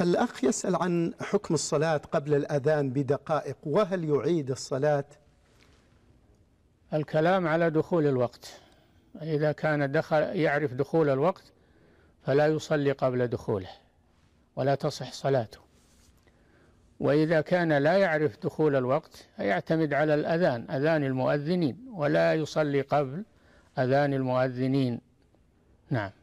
الأخ يسأل عن حكم الصلاة قبل الأذان بدقائق وهل يعيد الصلاة الكلام على دخول الوقت إذا كان دخل يعرف دخول الوقت فلا يصلي قبل دخوله ولا تصح صلاته وإذا كان لا يعرف دخول الوقت يعتمد على الأذان أذان المؤذنين ولا يصلي قبل أذان المؤذنين نعم